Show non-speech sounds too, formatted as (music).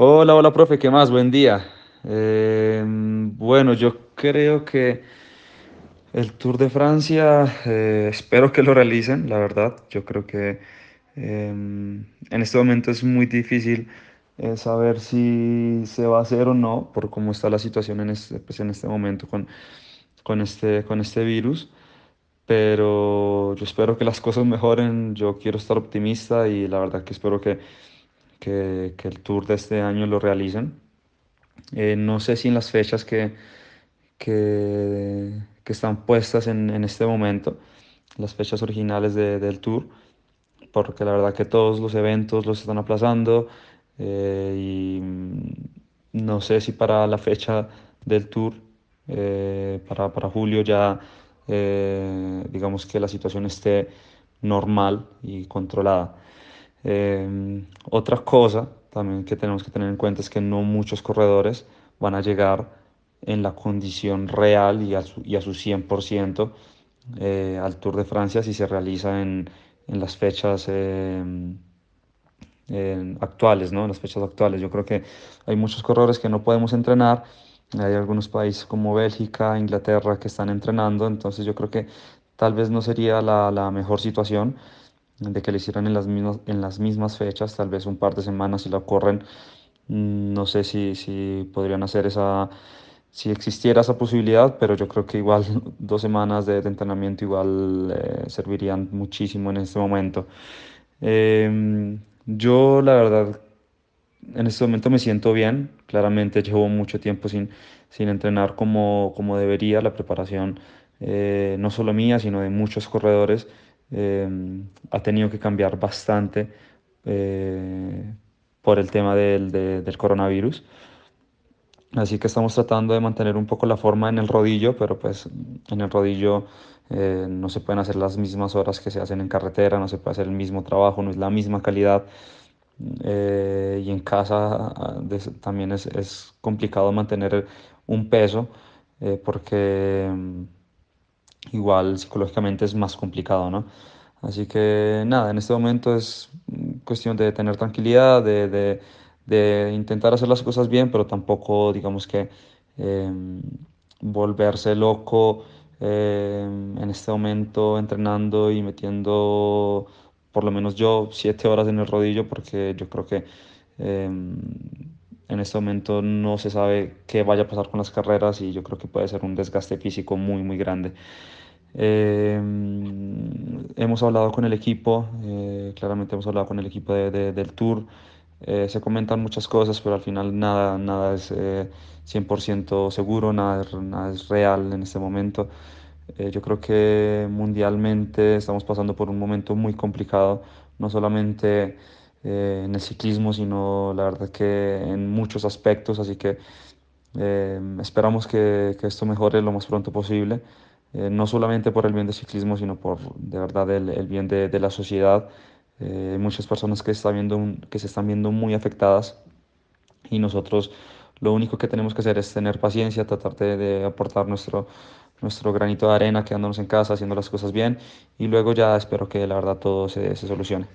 Hola, hola, profe, ¿qué más? Buen día. Em, bueno, yo creo que el Tour de Francia, eh, espero que lo realicen, la verdad. Yo creo que em, en este momento es muy difícil eh, saber si se va a hacer o no, por cómo está la situación en este, pues, en este momento con, con, este, con este virus. Pero yo espero que las cosas mejoren, yo quiero estar optimista y la verdad que espero que que, que, el tour de este año lo realicen eh, no sé si en las fechas que, que, que están puestas en, en, este momento, las fechas originales de, del tour, porque la verdad que todos los eventos los están aplazando eh, y mm, no sé si para la fecha del tour, eh, para, para, julio ya digamos que la situación esté normal y controlada. Em, otra cosa también que tenemos que tener en cuenta es que no muchos corredores van a llegar en la condición real y a su, y a su 100% eh, al Tour de Francia si se realiza en, en las fechas em, actuales, ¿no? En las fechas actuales. Yo creo que hay muchos corredores que no podemos entrenar. Hay algunos países como Bélgica, Inglaterra que están entrenando, entonces yo creo que tal vez no sería la, la mejor situación de que lo hicieran en las mismas, en las mismas fechas, tal vez un par de semanas si la corren. Mm, no sé si, podrían hacer esa, si existiera esa posibilidad, pero yo creo que igual (laughs) dos semanas de, entrenamiento igual eh, servirían muchísimo en este momento. Em, yo la verdad en este momento me siento bien, claramente llevo mucho tiempo sin, entrenar como, debería la preparación, eh, no solo mía, sino de muchos corredores. Em, ha tenido que cambiar bastante eh, por el tema del, del, coronavirus. Así que estamos tratando de mantener un poco la forma en el rodillo, pero pues en el rodillo eh, no se pueden hacer las mismas horas que se hacen en carretera, no se puede hacer el mismo trabajo, no es la misma calidad. Eh, y en casa ah, también es, es, complicado mantener un peso porque em, igual psicológicamente es más complicado, ¿no? Así que nada, en este momento es cuestión de tener tranquilidad, de, de, de intentar hacer las cosas bien, pero tampoco, digamos que, em, volverse loco em, en este momento entrenando y metiendo por lo menos yo siete horas en el rodillo, porque yo creo que... Em, en este momento no se sabe qué vaya a pasar con las carreras y yo creo que puede ser un desgaste físico muy, muy grande. Eh, hemos hablado con el equipo, eh, claramente hemos hablado con el equipo de, del tour. Eh, se comentan muchas cosas, pero al final nada, nada es 100% seguro, nada, nada, es real en este momento. yo creo que mundialmente estamos pasando por un momento muy complicado, no solamente eh, en el ciclismo, sino la verdad que en muchos aspectos, así que eh, esperamos que, esto mejore lo más pronto posible, eh, no solamente por el bien del ciclismo, sino por de verdad el, bien de, la sociedad. muchas personas que, viendo que se están viendo muy afectadas y nosotros lo único que tenemos que hacer es tener paciencia, tratar de, aportar nuestro, nuestro granito de arena, quedándonos en casa, haciendo las cosas bien y luego ya espero que la verdad todo se, se solucione.